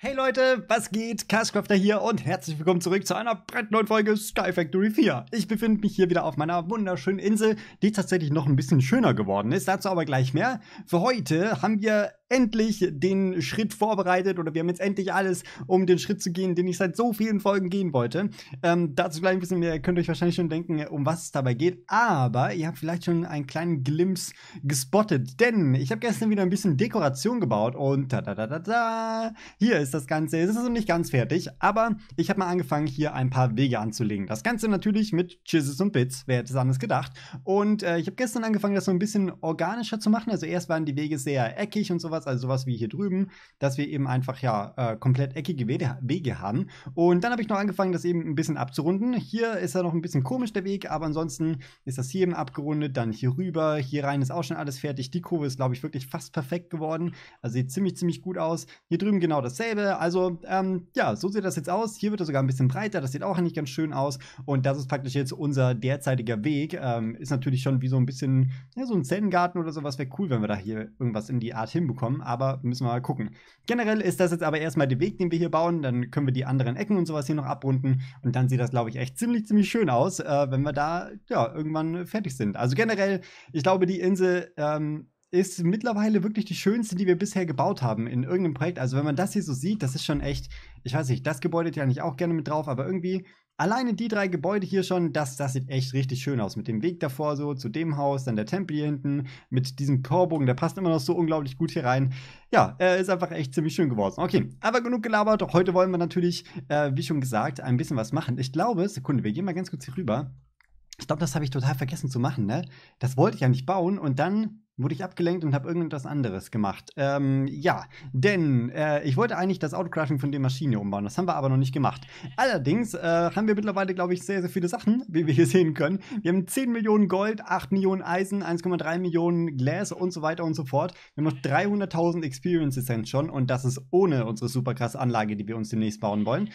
Hey Leute, was geht? Castcrafter hier und herzlich willkommen zurück zu einer brandneuen Folge Sky Factory 4. Ich befinde mich hier wieder auf meiner wunderschönen Insel, die tatsächlich noch ein bisschen schöner geworden ist. Dazu aber gleich mehr. Für heute haben wir endlich den Schritt vorbereitet oder wir haben jetzt endlich alles, um den Schritt zu gehen, den ich seit so vielen Folgen gehen wollte. Ähm, dazu gleich ein bisschen mehr, könnt ihr euch wahrscheinlich schon denken, um was es dabei geht, aber ihr habt vielleicht schon einen kleinen Glimpse gespottet, denn ich habe gestern wieder ein bisschen Dekoration gebaut und da da da da da, hier ist das Ganze, es ist noch nicht ganz fertig, aber ich habe mal angefangen, hier ein paar Wege anzulegen. Das Ganze natürlich mit Chizzes und Bits, wer hätte es anders gedacht. Und äh, ich habe gestern angefangen, das so ein bisschen organischer zu machen, also erst waren die Wege sehr eckig und sowas, sowas, also sowas wie hier drüben, dass wir eben einfach ja äh, komplett eckige Wege haben. Und dann habe ich noch angefangen, das eben ein bisschen abzurunden. Hier ist ja noch ein bisschen komisch der Weg, aber ansonsten ist das hier eben abgerundet, dann hier rüber, hier rein ist auch schon alles fertig. Die Kurve ist, glaube ich, wirklich fast perfekt geworden. Also sieht ziemlich, ziemlich gut aus. Hier drüben genau dasselbe. Also ähm, ja, so sieht das jetzt aus. Hier wird er sogar ein bisschen breiter. Das sieht auch eigentlich ganz schön aus. Und das ist praktisch jetzt unser derzeitiger Weg. Ähm, ist natürlich schon wie so ein bisschen ja, so ein Zellengarten oder sowas. wäre cool, wenn wir da hier irgendwas in die Art hinbekommen kommen, aber müssen wir mal gucken. Generell ist das jetzt aber erstmal der Weg, den wir hier bauen. Dann können wir die anderen Ecken und sowas hier noch abrunden. Und dann sieht das, glaube ich, echt ziemlich, ziemlich schön aus, äh, wenn wir da ja, irgendwann fertig sind. Also generell, ich glaube, die Insel ähm, ist mittlerweile wirklich die schönste, die wir bisher gebaut haben in irgendeinem Projekt. Also wenn man das hier so sieht, das ist schon echt, ich weiß nicht, das Gebäude hätte ich eigentlich auch gerne mit drauf, aber irgendwie Alleine die drei Gebäude hier schon, das, das sieht echt richtig schön aus. Mit dem Weg davor so, zu dem Haus, dann der Tempel hier hinten, mit diesem Chorbogen, der passt immer noch so unglaublich gut hier rein. Ja, äh, ist einfach echt ziemlich schön geworden. Okay, aber genug gelabert. Heute wollen wir natürlich, äh, wie schon gesagt, ein bisschen was machen. Ich glaube, Sekunde, wir gehen mal ganz kurz hier rüber. Ich glaube, das habe ich total vergessen zu machen, ne? Das wollte ich ja nicht bauen und dann wurde ich abgelenkt und habe irgendwas anderes gemacht. Ähm, ja, denn äh, ich wollte eigentlich das Autocrafting von der Maschine umbauen. Das haben wir aber noch nicht gemacht. Allerdings äh, haben wir mittlerweile, glaube ich, sehr, sehr viele Sachen, wie wir hier sehen können. Wir haben 10 Millionen Gold, 8 Millionen Eisen, 1,3 Millionen Gläser und so weiter und so fort. Wir haben noch 300.000 Experience Essence schon und das ist ohne unsere super krasse Anlage, die wir uns demnächst bauen wollen.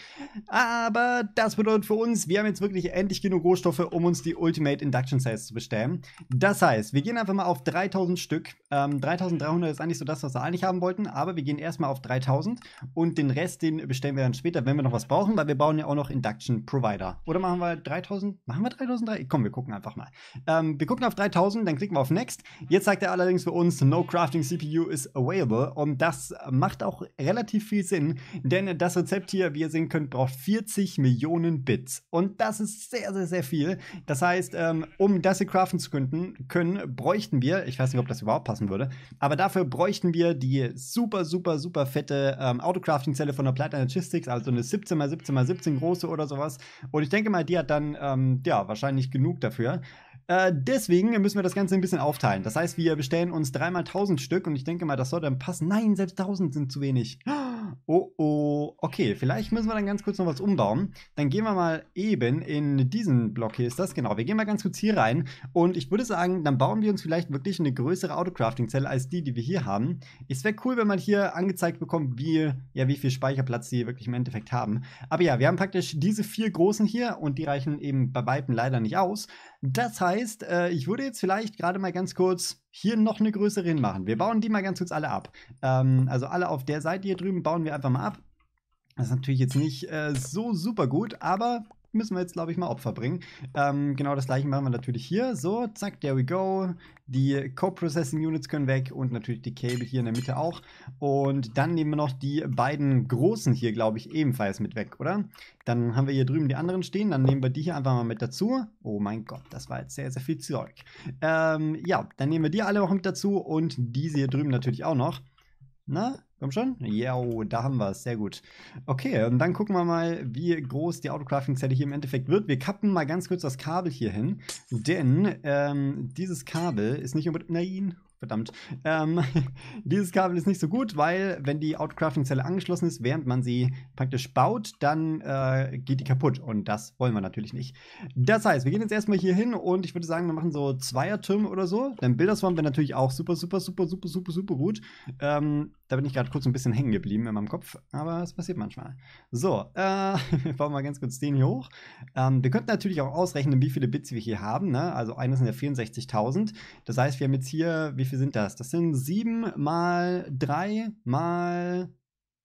Aber das bedeutet für uns, wir haben jetzt wirklich endlich genug Rohstoffe, um uns die Ultimate Induction Sales zu bestellen. Das heißt, wir gehen einfach mal auf 3000 3000 Stück. Ähm, 3300 ist eigentlich so das, was wir eigentlich haben wollten, aber wir gehen erstmal auf 3000 und den Rest, den bestellen wir dann später, wenn wir noch was brauchen, weil wir bauen ja auch noch Induction Provider. Oder machen wir 3000? Machen wir 3000? Komm, wir gucken einfach mal. Ähm, wir gucken auf 3000, dann klicken wir auf Next. Jetzt sagt er allerdings für uns, no crafting CPU is available und das macht auch relativ viel Sinn, denn das Rezept hier, wie ihr sehen könnt, braucht 40 Millionen Bits und das ist sehr, sehr, sehr viel. Das heißt, ähm, um das hier craften zu können, können bräuchten wir, ich weiß nicht, ob das überhaupt passen würde. Aber dafür bräuchten wir die super, super, super fette ähm, Autocrafting-Zelle von der Platinum Logistics, also eine 17x17x17 große oder sowas. Und ich denke mal, die hat dann, ähm, ja, wahrscheinlich genug dafür. Äh, deswegen müssen wir das Ganze ein bisschen aufteilen. Das heißt, wir bestellen uns dreimal 1000 Stück und ich denke mal, das soll dann passen. Nein, selbst 1000 sind zu wenig. Oh! Oh oh. Okay, vielleicht müssen wir dann ganz kurz noch was umbauen. Dann gehen wir mal eben in diesen Block hier ist das, genau. Wir gehen mal ganz kurz hier rein und ich würde sagen, dann bauen wir uns vielleicht wirklich eine größere Autocrafting-Zelle als die, die wir hier haben. Es wäre cool, wenn man hier angezeigt bekommt, wie, ja, wie viel Speicherplatz sie wirklich im Endeffekt haben. Aber ja, wir haben praktisch diese vier großen hier und die reichen eben bei weitem leider nicht aus. Das heißt, äh, ich würde jetzt vielleicht gerade mal ganz kurz hier noch eine größere hin machen. Wir mhm. bauen die mal ganz kurz alle ab. Ähm, also alle auf der Seite hier drüben bauen wir einfach mal ab. Das ist natürlich jetzt nicht äh, so super gut, aber müssen wir jetzt, glaube ich, mal Opfer bringen. Ähm, genau das gleiche machen wir natürlich hier. So, zack, there we go. Die Co-Processing Units können weg und natürlich die Cable hier in der Mitte auch. Und dann nehmen wir noch die beiden großen hier, glaube ich, ebenfalls mit weg, oder? Dann haben wir hier drüben die anderen stehen. Dann nehmen wir die hier einfach mal mit dazu. Oh mein Gott, das war jetzt sehr, sehr viel Zeug. Ähm, ja, dann nehmen wir die alle auch mit dazu und diese hier drüben natürlich auch noch. Na, Komm schon? Ja, da haben wir es. Sehr gut. Okay, und dann gucken wir mal, wie groß die Autocrafting-Zelle hier im Endeffekt wird. Wir kappen mal ganz kurz das Kabel hier hin, denn ähm, dieses Kabel ist nicht unbedingt... Nein, verdammt. Ähm, dieses Kabel ist nicht so gut, weil wenn die Autocrafting-Zelle angeschlossen ist, während man sie praktisch baut, dann äh, geht die kaputt. Und das wollen wir natürlich nicht. Das heißt, wir gehen jetzt erstmal hier hin und ich würde sagen, wir machen so Zweiertürme oder so. Denn Bilderswarm wäre natürlich auch super, super, super, super, super, super gut. Ähm, da bin ich gerade kurz ein bisschen hängen geblieben in meinem Kopf, aber es passiert manchmal. So, äh, wir bauen mal ganz kurz den hier hoch. Ähm, wir könnten natürlich auch ausrechnen, wie viele Bits wir hier haben. Ne? Also eines sind ja 64.000. Das heißt, wir haben jetzt hier, wie viel sind das? Das sind 7 mal 3 mal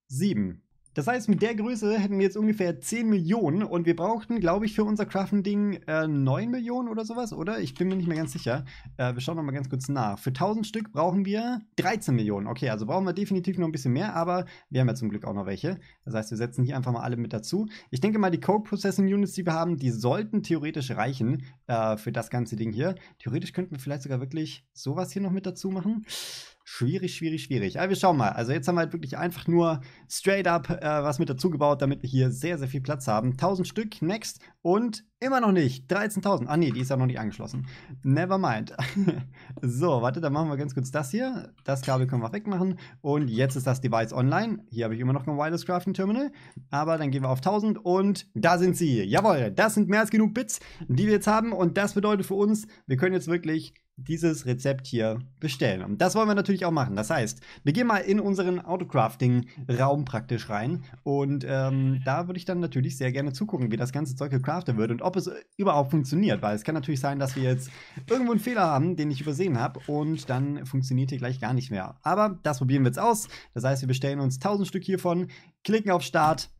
7. Das heißt, mit der Größe hätten wir jetzt ungefähr 10 Millionen und wir brauchten, glaube ich, für unser Crafting-Ding äh, 9 Millionen oder sowas, oder? Ich bin mir nicht mehr ganz sicher. Äh, wir schauen nochmal ganz kurz nach. Für 1000 Stück brauchen wir 13 Millionen. Okay, also brauchen wir definitiv noch ein bisschen mehr, aber wir haben ja zum Glück auch noch welche. Das heißt, wir setzen hier einfach mal alle mit dazu. Ich denke mal, die Code-Processing-Units, die wir haben, die sollten theoretisch reichen äh, für das ganze Ding hier. Theoretisch könnten wir vielleicht sogar wirklich sowas hier noch mit dazu machen. Schwierig, schwierig, schwierig. Aber wir schauen mal. Also jetzt haben wir halt wirklich einfach nur straight up äh, was mit dazu gebaut, damit wir hier sehr, sehr viel Platz haben. 1000 Stück, next. Und immer noch nicht. 13.000. Ah nee, die ist ja noch nicht angeschlossen. Never mind. so, warte, dann machen wir ganz kurz das hier. Das Kabel können wir wegmachen. Und jetzt ist das Device online. Hier habe ich immer noch ein Wireless Crafting Terminal. Aber dann gehen wir auf 1000 und da sind sie. Jawohl, das sind mehr als genug Bits, die wir jetzt haben. Und das bedeutet für uns, wir können jetzt wirklich dieses Rezept hier bestellen. Und das wollen wir natürlich auch machen. Das heißt, wir gehen mal in unseren Autocrafting-Raum praktisch rein. Und ähm, da würde ich dann natürlich sehr gerne zugucken, wie das ganze Zeug gecraftet wird und ob es überhaupt funktioniert. Weil es kann natürlich sein, dass wir jetzt irgendwo einen Fehler haben, den ich übersehen habe. Und dann funktioniert hier gleich gar nicht mehr. Aber das probieren wir jetzt aus. Das heißt, wir bestellen uns 1000 Stück hiervon, klicken auf Start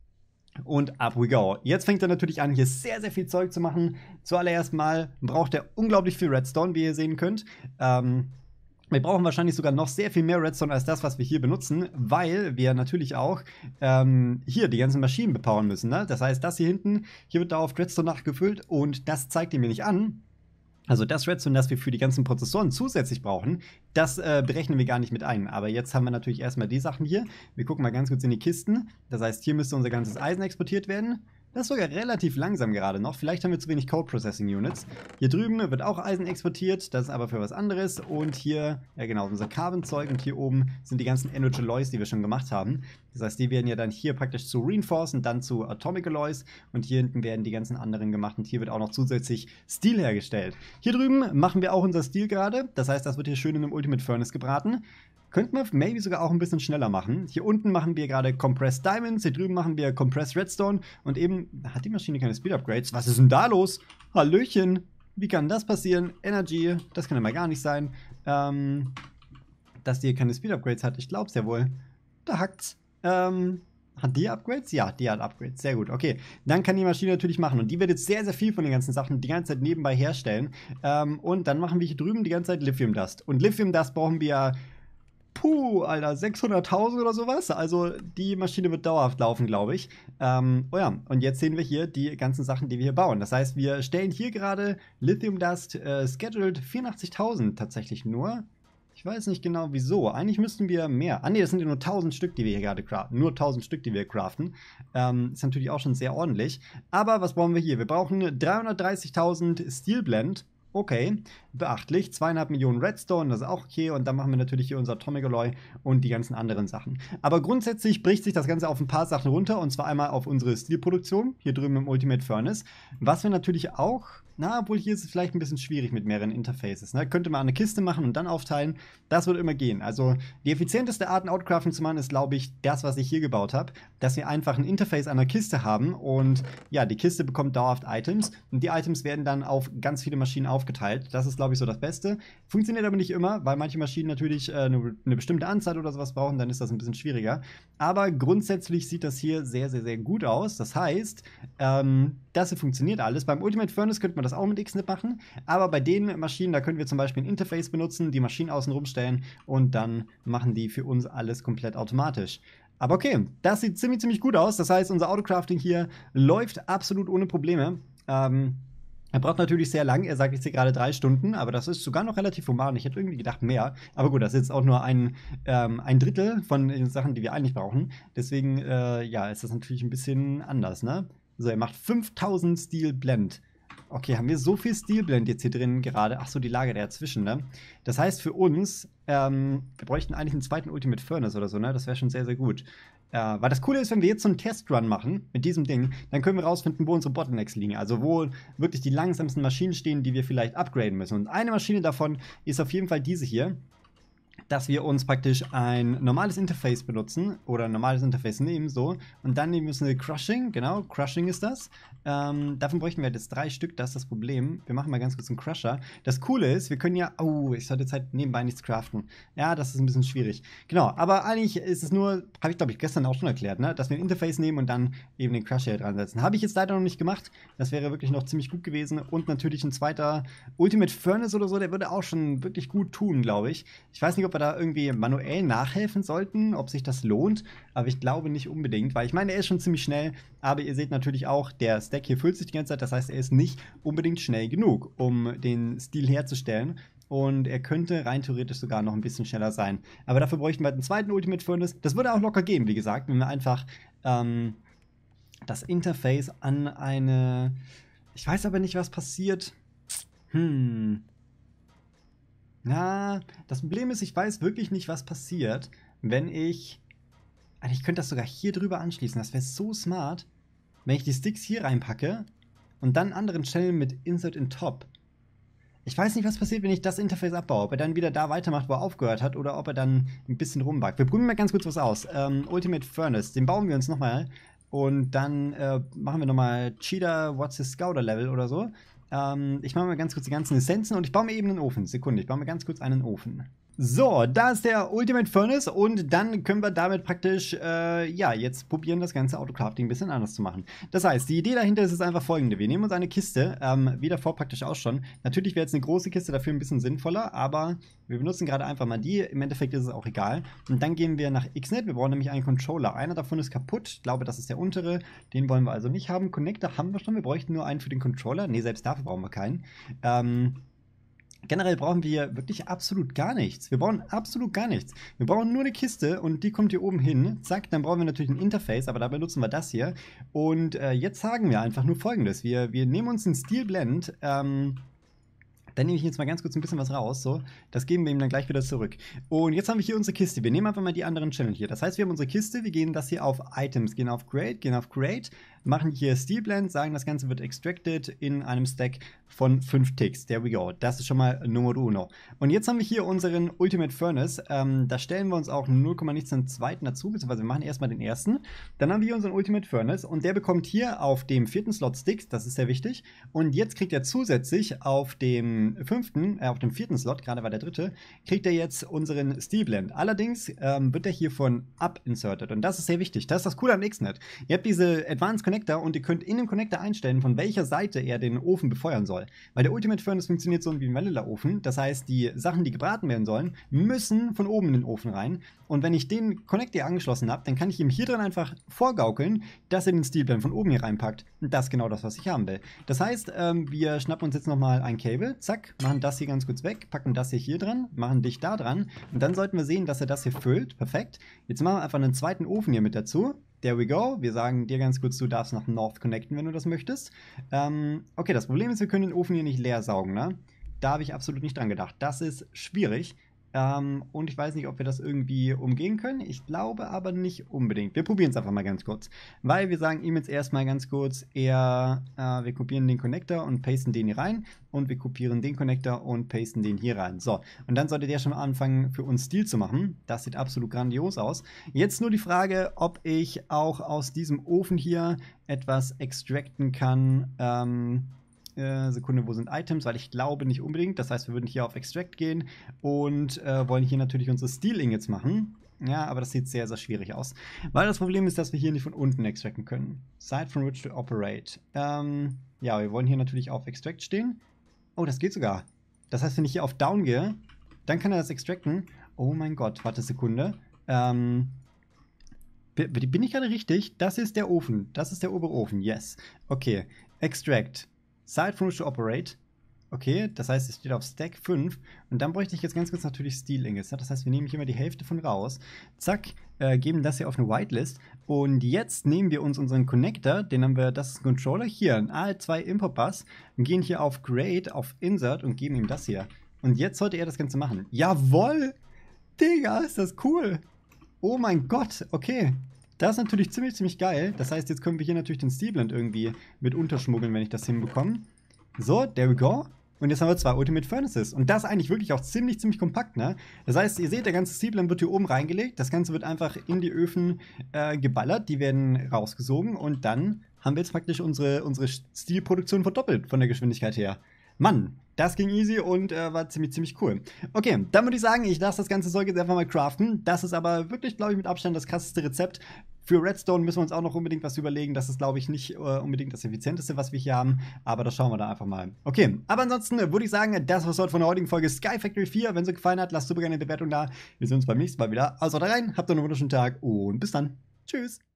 und up we go. Jetzt fängt er natürlich an, hier sehr, sehr viel Zeug zu machen. Zuallererst mal braucht er unglaublich viel Redstone, wie ihr sehen könnt. Ähm, wir brauchen wahrscheinlich sogar noch sehr viel mehr Redstone als das, was wir hier benutzen, weil wir natürlich auch ähm, hier die ganzen Maschinen bepowern müssen. Ne? Das heißt, das hier hinten, hier wird da auf Redstone nachgefüllt und das zeigt ihr mir nicht an. Also das Redstone, das wir für die ganzen Prozessoren zusätzlich brauchen, das äh, berechnen wir gar nicht mit ein. Aber jetzt haben wir natürlich erstmal die Sachen hier. Wir gucken mal ganz kurz in die Kisten. Das heißt, hier müsste unser ganzes Eisen exportiert werden. Das ist sogar relativ langsam gerade noch. Vielleicht haben wir zu wenig Code Processing Units. Hier drüben wird auch Eisen exportiert, das ist aber für was anderes. Und hier, ja genau, unser Carbon-Zeug und hier oben sind die ganzen Energy Loys, die wir schon gemacht haben. Das heißt, die werden ja dann hier praktisch zu Reinforce und dann zu Atomic Alloys und hier hinten werden die ganzen anderen gemacht und hier wird auch noch zusätzlich Steel hergestellt. Hier drüben machen wir auch unser Steel gerade, das heißt, das wird hier schön in einem Ultimate Furnace gebraten. Könnten wir maybe sogar auch ein bisschen schneller machen. Hier unten machen wir gerade Compressed Diamonds, hier drüben machen wir Compressed Redstone und eben hat die Maschine keine Speed Upgrades. Was ist denn da los? Hallöchen! Wie kann das passieren? Energy, das kann ja mal gar nicht sein. Ähm, dass die hier keine Speed Upgrades hat, ich glaub's ja wohl. Da hackt's. Ähm, hat die Upgrades? Ja, die hat Upgrades. Sehr gut. Okay. Dann kann die Maschine natürlich machen. Und die wird jetzt sehr, sehr viel von den ganzen Sachen die ganze Zeit nebenbei herstellen. Ähm, und dann machen wir hier drüben die ganze Zeit Lithium Dust. Und Lithium Dust brauchen wir. Puh, Alter, 600.000 oder sowas. Also die Maschine wird dauerhaft laufen, glaube ich. Ähm, oh ja, und jetzt sehen wir hier die ganzen Sachen, die wir hier bauen. Das heißt, wir stellen hier gerade Lithium Dust äh, Scheduled 84.000 tatsächlich nur. Ich weiß nicht genau wieso. Eigentlich müssten wir mehr. Ah ne, das sind ja nur 1000 Stück, die wir hier gerade craften. Nur 1000 Stück, die wir craften. Ähm, ist natürlich auch schon sehr ordentlich. Aber was brauchen wir hier? Wir brauchen 330.000 Steel Blend. Okay, beachtlich. Zweieinhalb Millionen Redstone, das ist auch okay. Und dann machen wir natürlich hier unser Atomic Alloy und die ganzen anderen Sachen. Aber grundsätzlich bricht sich das Ganze auf ein paar Sachen runter. Und zwar einmal auf unsere Stilproduktion, hier drüben im Ultimate Furnace. Was wir natürlich auch, na, obwohl hier ist es vielleicht ein bisschen schwierig mit mehreren Interfaces. Ne? Könnte man eine Kiste machen und dann aufteilen. Das würde immer gehen. Also die effizienteste Art, ein Outcrafting zu machen, ist, glaube ich, das, was ich hier gebaut habe. Dass wir einfach ein Interface an der Kiste haben. Und ja, die Kiste bekommt dauerhaft Items. Und die Items werden dann auf ganz viele Maschinen auf aufgeteilt. Das ist, glaube ich, so das Beste. Funktioniert aber nicht immer, weil manche Maschinen natürlich äh, eine, bestimmte Anzahl oder sowas brauchen, dann ist das ein bisschen schwieriger. Aber grundsätzlich sieht das hier sehr, sehr, sehr gut aus. Das heißt, ähm, das funktioniert alles. Beim Ultimate Furnace könnte man das auch mit Xnip machen, aber bei den Maschinen, da können wir zum Beispiel ein Interface benutzen, die Maschinen außen rumstellen und dann machen die für uns alles komplett automatisch. Aber okay, das sieht ziemlich, ziemlich gut aus. Das heißt, unser Autocrafting hier läuft absolut ohne Probleme. Ähm, er braucht natürlich sehr lang, er sagt jetzt hier gerade drei Stunden, aber das ist sogar noch relativ human. Ich hätte irgendwie gedacht mehr. Aber gut, das ist jetzt auch nur ein, ähm, ein Drittel von den Sachen, die wir eigentlich brauchen. Deswegen, äh, ja, ist das natürlich ein bisschen anders, ne? So, er macht 5000 Steel Blend. Okay, haben wir so viel Steel Blend jetzt hier drin gerade? Ach so, die Lage dazwischen, ne? Das heißt für uns, ähm, wir bräuchten eigentlich einen zweiten Ultimate Furnace oder so, ne? Das wäre schon sehr, sehr gut. Äh, weil das Coole ist, wenn wir jetzt so einen Testrun machen mit diesem Ding, dann können wir rausfinden, wo unsere Bottlenecks liegen. Also wo wirklich die langsamsten Maschinen stehen, die wir vielleicht upgraden müssen. Und eine Maschine davon ist auf jeden Fall diese hier dass wir uns praktisch ein normales Interface benutzen oder ein normales Interface nehmen, so. Und dann nehmen wir uns eine Crushing, genau, Crushing ist das. Ähm, davon bräuchten wir jetzt drei Stück, das ist das Problem. Wir machen mal ganz kurz einen Crusher. Das Coole ist, wir können ja, oh, ich sollte jetzt halt nebenbei nichts craften. Ja, das ist ein bisschen schwierig. Genau, aber eigentlich ist es nur, habe ich glaube ich gestern auch schon erklärt, ne, dass wir ein Interface nehmen und dann eben den Crusher dran setzen. Habe ich jetzt leider noch nicht gemacht. Das wäre wirklich noch ziemlich gut gewesen. Und natürlich ein zweiter Ultimate Furnace oder so, der würde auch schon wirklich gut tun, glaube ich. Ich weiß nicht, ob ob wir da irgendwie manuell nachhelfen sollten, ob sich das lohnt. Aber ich glaube nicht unbedingt, weil ich meine, er ist schon ziemlich schnell. Aber ihr seht natürlich auch, der Stack hier füllt sich die ganze Zeit. Das heißt, er ist nicht unbedingt schnell genug, um den Stil herzustellen und er könnte rein theoretisch sogar noch ein bisschen schneller sein. Aber dafür bräuchten wir halt einen zweiten Ultimate Furnace. Das würde auch locker gehen, wie gesagt, wenn wir einfach ähm, das Interface an eine. Ich weiß aber nicht, was passiert. Hm. Na, das Problem ist, ich weiß wirklich nicht, was passiert, wenn ich... Also ich könnte das sogar hier drüber anschließen. Das wäre so smart, wenn ich die Sticks hier reinpacke und dann einen anderen Channel mit Insert in Top. Ich weiß nicht, was passiert, wenn ich das Interface abbaue. Ob er dann wieder da weitermacht, wo er aufgehört hat, oder ob er dann ein bisschen rumbackt. Wir probieren mal ganz kurz was aus. Ähm, Ultimate Furnace, den bauen wir uns nochmal. Und dann äh, machen wir nochmal Cheetah What's His Scouter Level oder so. Ähm, ich mache mal ganz kurz die ganzen Essenzen und ich baue mir eben einen Ofen. Sekunde, ich baue mir ganz kurz einen Ofen. So, da ist der Ultimate Furnace und dann können wir damit praktisch, äh, ja, jetzt probieren, das ganze Autocrafting ein bisschen anders zu machen. Das heißt, die Idee dahinter ist jetzt einfach folgende. Wir nehmen uns eine Kiste, ähm, wie davor praktisch auch schon. Natürlich wäre jetzt eine große Kiste dafür ein bisschen sinnvoller, aber wir benutzen gerade einfach mal die. Im Endeffekt ist es auch egal. Und dann gehen wir nach Xnet. Wir brauchen nämlich einen Controller. Einer davon ist kaputt. Ich glaube, das ist der untere. Den wollen wir also nicht haben. Connector haben wir schon. Wir bräuchten nur einen für den Controller. Ne, selbst dafür brauchen wir keinen. Ähm, Generell brauchen wir wirklich absolut gar nichts. Wir brauchen absolut gar nichts. Wir brauchen nur eine Kiste und die kommt hier oben hin. Zack, dann brauchen wir natürlich ein Interface, aber dabei nutzen wir das hier. Und äh, jetzt sagen wir einfach nur folgendes. Wir, wir nehmen uns einen Steel Blend. Ähm, dann nehme ich jetzt mal ganz kurz ein bisschen was raus. So, das geben wir ihm dann gleich wieder zurück. Und jetzt haben wir hier unsere Kiste. Wir nehmen einfach mal die anderen Channel hier. Das heißt, wir haben unsere Kiste. Wir gehen das hier auf Items, gehen auf Create, gehen auf Create, machen hier Steel Blend, sagen, das Ganze wird extracted in einem Stack von 5 Ticks. There we go. Das ist schon mal Nummer uno. Und jetzt haben wir hier unseren Ultimate Furnace. Ähm, da stellen wir uns auch 0, nichts einen zweiten dazu, beziehungsweise wir machen erstmal den ersten. Dann haben wir hier unseren Ultimate Furnace und der bekommt hier auf dem vierten Slot Sticks, das ist sehr wichtig. Und jetzt kriegt er zusätzlich auf dem fünften, äh, auf dem vierten Slot, gerade war der dritte, kriegt er jetzt unseren Steel Blend. Allerdings ähm, wird er hier von Up inserted und das ist sehr wichtig. Das ist das Coole am XNet. Ihr habt diese Advanced Connector und ihr könnt in dem Connector einstellen, von welcher Seite er den Ofen befeuern soll. Weil der Ultimate Furnace funktioniert so wie ein Vanilla-Ofen. Das heißt, die Sachen, die gebraten werden sollen, müssen von oben in den Ofen rein. Und wenn ich den Connector angeschlossen habe, dann kann ich ihm hier drin einfach vorgaukeln, dass er den Steelplan von oben hier reinpackt. Und das ist genau das, was ich haben will. Das heißt, ähm, wir schnappen uns jetzt nochmal ein Cable, zack, machen das hier ganz kurz weg, packen das hier hier dran, machen dich da dran. Und dann sollten wir sehen, dass er das hier füllt. Perfekt. Jetzt machen wir einfach einen zweiten Ofen hier mit dazu there we go. Wir sagen dir ganz kurz, du darfst nach North connecten, wenn du das möchtest. Ähm, okay, das Problem ist, wir können den Ofen hier nicht leer saugen, ne? Da habe ich absolut nicht dran gedacht. Das ist schwierig. Ähm, und ich weiß nicht, ob wir das irgendwie umgehen können. Ich glaube aber nicht unbedingt. Wir probieren es einfach mal ganz kurz. Weil wir sagen ihm jetzt erstmal ganz kurz, eher, äh, wir kopieren den Connector und pasten den hier rein. Und wir kopieren den Connector und pasten den hier rein. So, und dann sollte der schon anfangen, für uns Stil zu machen. Das sieht absolut grandios aus. Jetzt nur die Frage, ob ich auch aus diesem Ofen hier etwas extracten kann. Ähm, äh, Sekunde, wo sind Items? Weil ich glaube nicht unbedingt. Das heißt, wir würden hier auf Extract gehen und äh, wollen hier natürlich unsere Stealing jetzt machen. Ja, aber das sieht sehr, sehr schwierig aus. Weil das Problem ist, dass wir hier nicht von unten extracten können. Side from which to operate. Ähm, ja, wir wollen hier natürlich auf Extract stehen. Oh, das geht sogar. Das heißt, wenn ich hier auf Down gehe, dann kann er das extracten. Oh mein Gott, warte Sekunde. Ähm, bin ich gerade richtig? Das ist der Ofen. Das ist der obere Ofen, yes. Okay, Extract. Side from which to operate. Okay, das heißt, es steht auf Stack 5. Und dann bräuchte ich jetzt ganz kurz natürlich Steel Ingots. Ne? Das heißt, wir nehmen hier mal die Hälfte von raus. Zack, äh, geben das hier auf eine Whitelist. Und jetzt nehmen wir uns unseren Connector, den haben wir, das ist ein Controller, hier, ein AL2 Import Bus. Und gehen hier auf Create, auf Insert und geben ihm das hier. Und jetzt sollte er das Ganze machen. Jawoll! Digga, ist das cool! Oh mein Gott, okay. Das ist natürlich ziemlich, ziemlich geil. Das heißt, jetzt können wir hier natürlich den Steelblend irgendwie mit unterschmuggeln, wenn ich das hinbekomme. So, there we go. Und jetzt haben wir zwei Ultimate Furnaces. Und das eigentlich wirklich auch ziemlich, ziemlich kompakt, ne? Das heißt, ihr seht, der ganze Steelblend wird hier oben reingelegt. Das Ganze wird einfach in die Öfen äh, geballert. Die werden rausgesogen. Und dann haben wir jetzt praktisch unsere, unsere Stilproduktion verdoppelt von der Geschwindigkeit her. Mann, das ging easy und äh, war ziemlich, ziemlich cool. Okay, dann würde ich sagen, ich lasse das ganze Zeug jetzt einfach mal craften. Das ist aber wirklich, glaube ich, mit Abstand das krasseste Rezept. Für Redstone müssen wir uns auch noch unbedingt was überlegen. Das ist, glaube ich, nicht äh, unbedingt das effizienteste, was wir hier haben. Aber das schauen wir dann einfach mal. Okay, aber ansonsten würde ich sagen, das war es heute von der heutigen Folge Sky Factory 4. Wenn es euch gefallen hat, lasst super gerne eine Bewertung da. Wir sehen uns beim nächsten Mal wieder. Also da rein, habt einen wunderschönen Tag und bis dann. Tschüss.